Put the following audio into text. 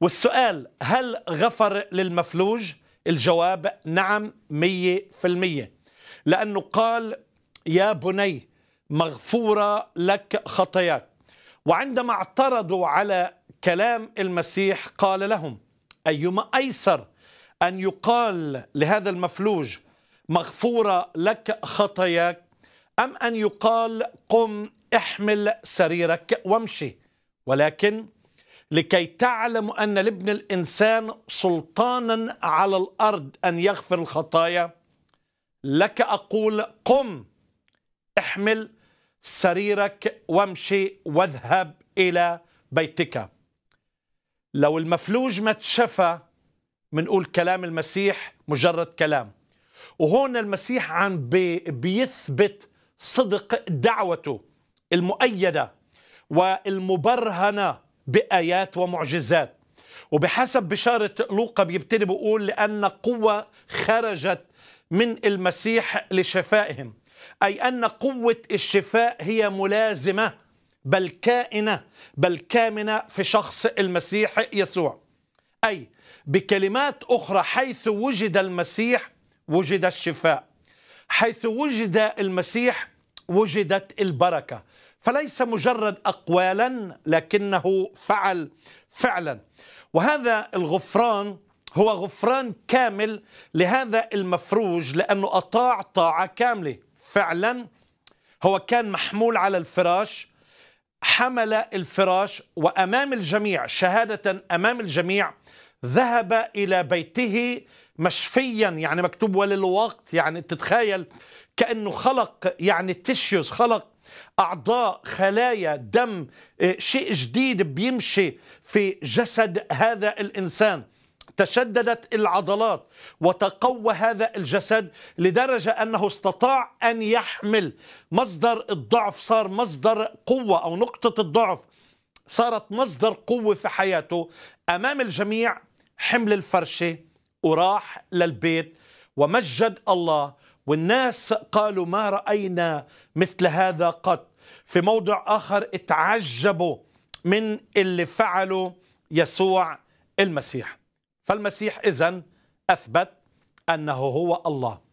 والسؤال هل غفر للمفلوج الجواب نعم مية في المية لأنه قال يا بني مغفورة لك خطاياك وعندما اعترضوا على كلام المسيح قال لهم أيما أيسر أن يقال لهذا المفلوج مغفورة لك خطاياك أم أن يقال قم احمل سريرك وامشي ولكن لكي تعلم أن لابن الإنسان سلطانا على الأرض أن يغفر الخطايا لك أقول قم احمل سريرك وامشي واذهب إلى بيتك لو المفلوج ما تشفى منقول كلام المسيح مجرد كلام وهون المسيح عم بي بيثبت صدق دعوته المؤيدة والمبرهنة بايات ومعجزات وبحسب بشاره لوقا بيبتدي بيقول لان قوه خرجت من المسيح لشفائهم اي ان قوه الشفاء هي ملازمه بل كائنه بل كامنه في شخص المسيح يسوع اي بكلمات اخرى حيث وجد المسيح وجد الشفاء حيث وجد المسيح وجدت البركه فليس مجرد اقوالا لكنه فعل فعلا وهذا الغفران هو غفران كامل لهذا المفروج لانه اطاع طاعه كامله فعلا هو كان محمول على الفراش حمل الفراش وامام الجميع شهاده امام الجميع ذهب الى بيته مشفيا يعني مكتوب وللوقت يعني تتخيل كأنه خلق يعني تيشيوز خلق أعضاء خلايا دم آه، شيء جديد بيمشي في جسد هذا الإنسان تشددت العضلات وتقوى هذا الجسد لدرجة أنه استطاع أن يحمل مصدر الضعف صار مصدر قوة أو نقطة الضعف صارت مصدر قوة في حياته أمام الجميع حمل الفرشة وراح للبيت ومجد الله والناس قالوا ما رأينا مثل هذا قط في موضع آخر اتعجبوا من اللي فعله يسوع المسيح فالمسيح إذن أثبت أنه هو الله